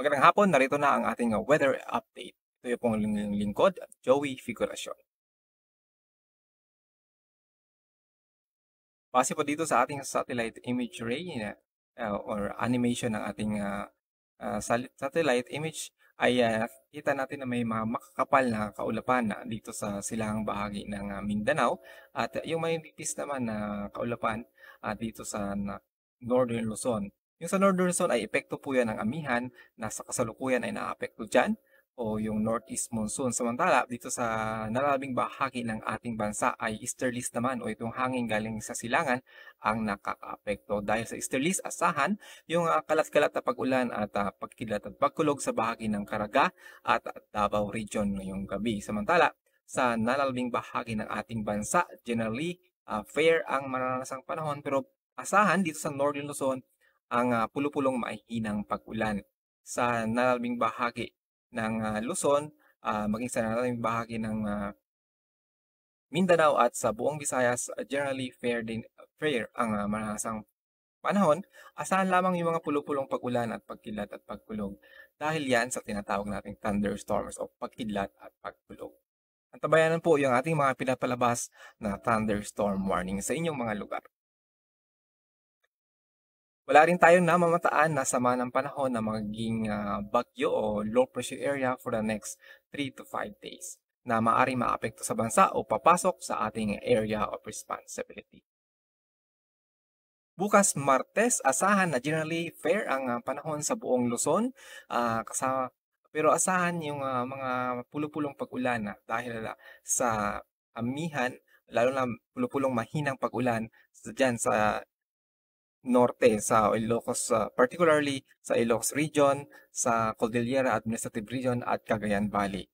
Magandang hapon, narito na ang ating uh, weather update. Ito yung pong lingkod, Joey Figuracion. Base po dito sa ating satellite imagery uh, or animation ng ating uh, uh, satellite image ay uh, nakikita natin na may mga makakapal na kaulapan na dito sa silang bahagi ng uh, Mindanao at yung may nipis naman na uh, kaulapan uh, dito sa uh, Northern Luzon yung sa Northern Luzon ay epekto po yan ng amihan na sa kasalukuyan ay naapekto dyan o yung northeast monsoon. Samantala, dito sa nalalabing bahagi ng ating bansa ay easterlies naman o itong hangin galing sa silangan ang nakakaapekto. Dahil sa easterlies, asahan yung uh, kalat-kalat na pag-ulan at uh, pagkilat at pagkulog sa bahagi ng Caraga at Davao Region ngayong gabi. Samantala, sa nalalabing bahagi ng ating bansa, generally uh, fair ang mararanasang panahon pero asahan dito sa Northern Luzon ang uh, pulupulong mahihinang pag-ulan sa nalalabing bahagi ng uh, Luzon, uh, maging sa nalalabing bahagi ng uh, Mindanao at sa buong Visayas, uh, generally fair din fair ang uh, marasang panahon. Asahan lamang yung mga pulupulong pag-ulan at pagkilat at pagkulog dahil yan sa tinatawag nating thunderstorms o pagkilat at pagkulog. Antabayanan po yung ating mga pinapalabas na thunderstorm warning sa inyong mga lugar. Wala rin tayong namamataan na sama ng panahon na magiging uh, bagyo o low pressure area for the next 3 to 5 days na maaaring maapekto sa bansa o papasok sa ating area of responsibility. Bukas Martes, asahan na generally fair ang ah, panahon sa buong Luzon uh, ah, kasama pero asahan yung uh, mga pulupulong pag-ulan na dahil sa amihan lalo na pulupulong mahinang pag-ulan diyan sa Norte sa Ilocos, uh, particularly sa Ilocos Region, sa Cordillera Administrative Region at Cagayan Valley.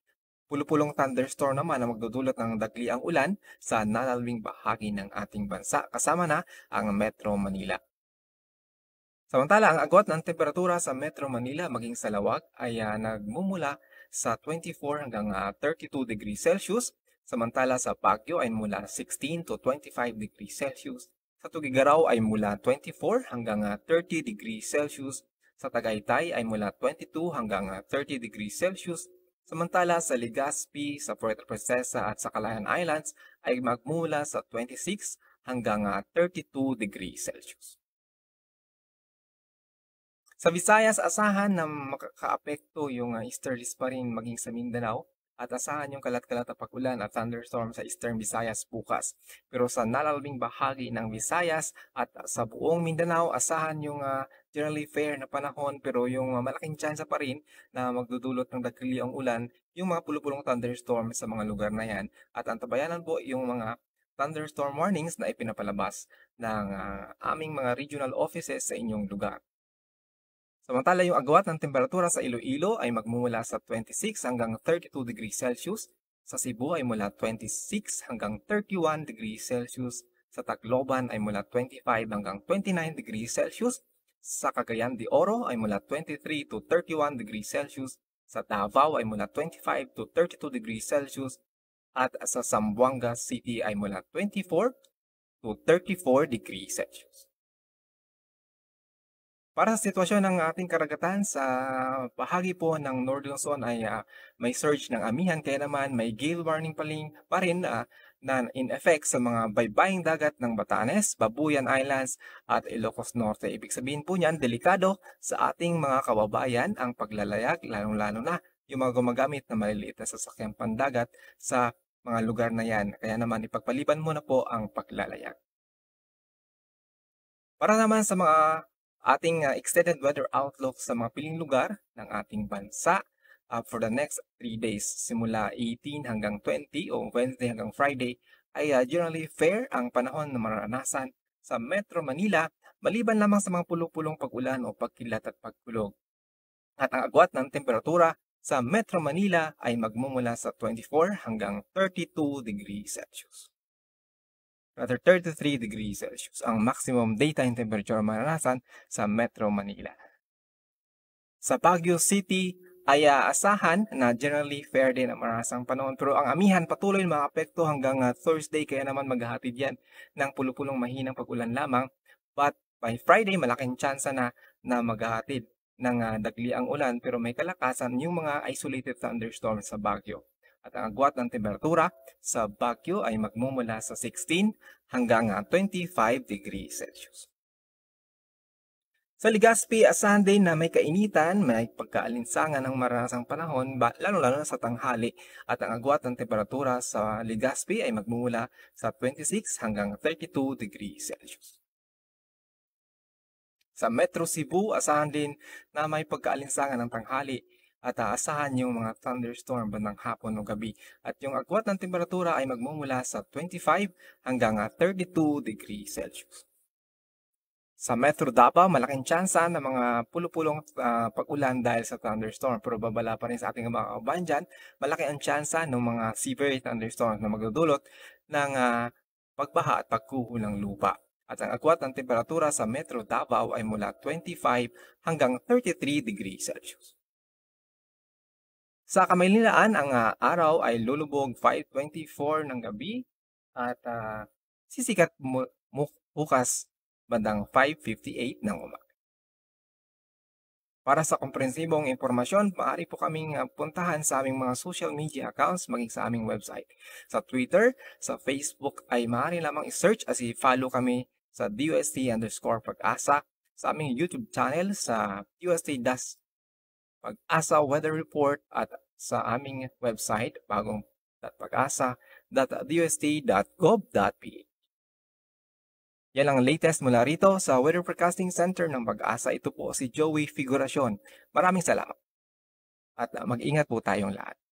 Pulupulong thunderstorm naman na magdudulot ng dagli ang ulan sa nalalawing bahagi ng ating bansa kasama na ang Metro Manila. Samantala, ang agwat ng temperatura sa Metro Manila maging sa lawag ay uh, nagmumula sa 24 hanggang uh, ah, 32 degrees Celsius, samantala sa Baguio ay mula 16 to 25 degrees Celsius sa Tugigaraw ay mula 24 hanggang 30 ah, degrees Celsius. Sa Tagaytay ay mula 22 hanggang 30 ah, degrees Celsius. Samantala sa Legazpi, sa Puerto Princesa at sa Calayan Islands ay magmula sa 26 hanggang 32 ah, degrees Celsius. Sa Visayas, asahan na makakaapekto yung easterlies pa rin maging sa Mindanao at asahan yung kalat-kalat na pag-ulan at thunderstorm sa Eastern Visayas bukas. Pero sa nalalabing bahagi ng Visayas at sa buong Mindanao, asahan yung uh, generally fair na panahon pero yung uh, malaking chance pa rin na magdudulot ng dagkili ang ulan yung mga pulupulong thunderstorm sa mga lugar na yan. At antabayanan po yung mga thunderstorm warnings na ipinapalabas ng uh, aming mga regional offices sa inyong lugar. Samantala yung agwat ng temperatura sa Iloilo ay magmumula sa 26 hanggang 32 degrees Celsius, sa Cebu ay mula 26 hanggang 31 degrees Celsius, sa Tacloban ay mula 25 hanggang 29 degrees Celsius, sa Cagayan de Oro ay mula 23 to 31 degrees Celsius, sa Davao ay mula 25 to 32 degrees Celsius, at sa Zamboanga City ay mula 24 to 34 degrees Celsius. Para sa sitwasyon ng ating karagatan sa bahagi po ng Northern Luzon ay uh, may surge ng amihan kaya naman may gale warning pa rin, pa rin uh, na in effect sa mga baybaying dagat ng Batanes, Babuyan Islands at Ilocos Norte. Ibig sabihin po niyan, delikado sa ating mga kababayan ang paglalayag lalong-lalo na yung mga gumagamit na maliliit na sasakyang pandagat sa mga lugar na yan. Kaya naman ipagpaliban muna po ang paglalayag. Para naman sa mga ating uh, extended weather outlook sa mga piling lugar ng ating bansa uh, for the next 3 days simula 18 hanggang 20 o Wednesday hanggang Friday ay uh, generally fair ang panahon na maranasan sa Metro Manila maliban lamang sa mga pulupulong pag-ulan o pagkilat at pagkulog. At ang agwat ng temperatura sa Metro Manila ay magmumula sa 24 hanggang 32 degrees Celsius rather 33 degrees Celsius ang maximum daytime temperature maranasan sa Metro Manila. Sa Baguio City ay aasahan na generally fair din ang marasang panahon pero ang amihan patuloy makaapekto hanggang ah, Thursday kaya naman maghahatid yan ng pulupulong mahinang pagulan lamang but by Friday malaking tsansa na na maghahatid ng uh, dagli ang ulan pero may kalakasan yung mga isolated thunderstorms sa Baguio. At ang agwat ng temperatura sa Baguio ay magmumula sa 16 hanggang 25 ah, degrees Celsius. Sa Legazpi, asahan din na may kainitan, may pagkaalinsangan ng maranasang panahon, lalo-lalo sa tanghali. At ang agwat ng temperatura sa Legazpi ay magmumula sa 26 hanggang 32 degrees Celsius. Sa Metro Cebu, asahan din na may pagkaalinsangan ng tanghali at aasahan yung mga thunderstorm bandang hapon o gabi. At yung agwat ng temperatura ay magmumula sa 25 hanggang 32 ah, degrees Celsius. Sa Metro Davao, malaking tsansa ng mga pulupulong uh, pag-ulan dahil sa thunderstorm. Pero babala pa rin sa ating mga kabayan dyan, malaki ang tsansa ng mga severe thunderstorms na magdudulot ng uh, pagbaha at pagkuho ng lupa. At ang agwat ng temperatura sa Metro Davao ay mula 25 hanggang 33 degrees Celsius. Sa Kamaynilaan, ang uh, araw ay lulubog 5.24 ng gabi at uh, sisikat mu- bukas bandang 5.58 ng umaga. Para sa komprehensibong impormasyon, maaari po kaming ah, puntahan sa aming mga social media accounts maging sa aming website. Sa Twitter, sa Facebook ay maaari lamang i-search as i-follow kami sa DUST underscore pag-asa, sa aming YouTube channel sa UST pag-asa Weather Report at sa aming website bagong.pag-asa.dust.gov.ph. Yan ang latest mula rito sa Weather Forecasting Center ng Pag-asa. Ito po si Joey Figuracion. Maraming salamat. At mag-ingat po tayong lahat.